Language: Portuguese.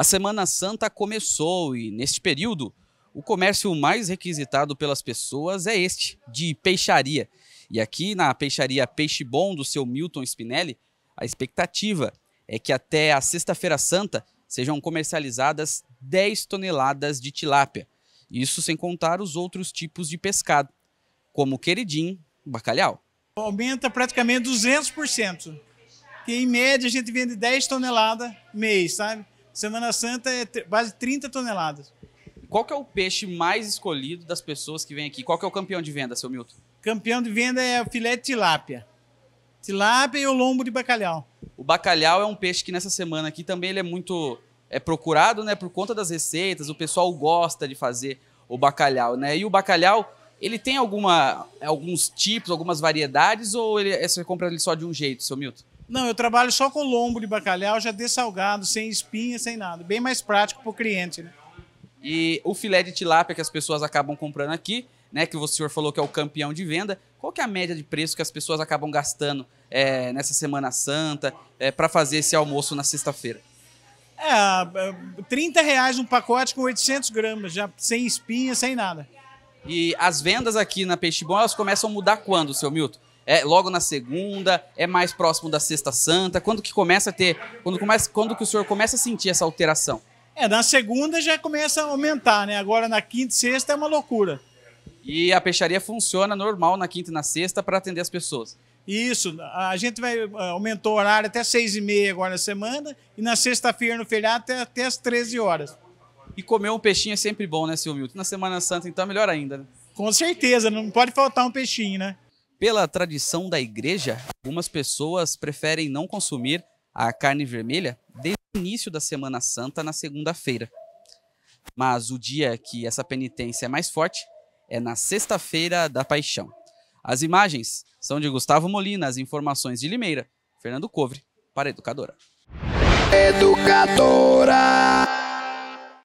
A Semana Santa começou e, neste período, o comércio mais requisitado pelas pessoas é este, de peixaria. E aqui na peixaria Peixe Bom do seu Milton Spinelli, a expectativa é que até a Sexta-feira Santa sejam comercializadas 10 toneladas de tilápia. Isso sem contar os outros tipos de pescado, como o queridim, o bacalhau. Aumenta praticamente 200%, que em média a gente vende 10 toneladas mês, sabe? Semana Santa é quase 30 toneladas. Qual que é o peixe mais escolhido das pessoas que vêm aqui? Qual que é o campeão de venda, seu Milton? Campeão de venda é o filé de tilápia. Tilápia e o lombo de bacalhau. O bacalhau é um peixe que nessa semana aqui também ele é muito é procurado, né, por conta das receitas, o pessoal gosta de fazer o bacalhau, né? E o bacalhau, ele tem alguma alguns tipos, algumas variedades ou ele, é, você compra ele só de um jeito, seu Milton? Não, eu trabalho só com lombo de bacalhau, já dessalgado, sem espinha, sem nada. Bem mais prático para o cliente, né? E o filé de tilápia que as pessoas acabam comprando aqui, né? Que o senhor falou que é o campeão de venda. Qual que é a média de preço que as pessoas acabam gastando é, nessa Semana Santa é, para fazer esse almoço na sexta-feira? É, 30 é, reais um pacote com 800 gramas, já sem espinha, sem nada. E as vendas aqui na Peixe Bom, elas começam a mudar quando, seu Milton? É logo na segunda? É mais próximo da sexta santa? Quando que começa a ter. Quando, começa, quando que o senhor começa a sentir essa alteração? É, na segunda já começa a aumentar, né? Agora na quinta e sexta é uma loucura. E a peixaria funciona normal na quinta e na sexta para atender as pessoas. Isso, a gente vai, eh, aumentou o horário até seis e meia agora na semana e na sexta-feira no feriado até, até as 13 horas. E comer um peixinho é sempre bom, né, seu Milton? Na Semana Santa, então, é melhor ainda. Né? Com certeza, não pode faltar um peixinho, né? Pela tradição da igreja, algumas pessoas preferem não consumir a carne vermelha desde o início da Semana Santa na segunda-feira. Mas o dia que essa penitência é mais forte é na sexta-feira da Paixão. As imagens são de Gustavo Molina, as informações de Limeira, Fernando Covre, para Educadora. Educadora!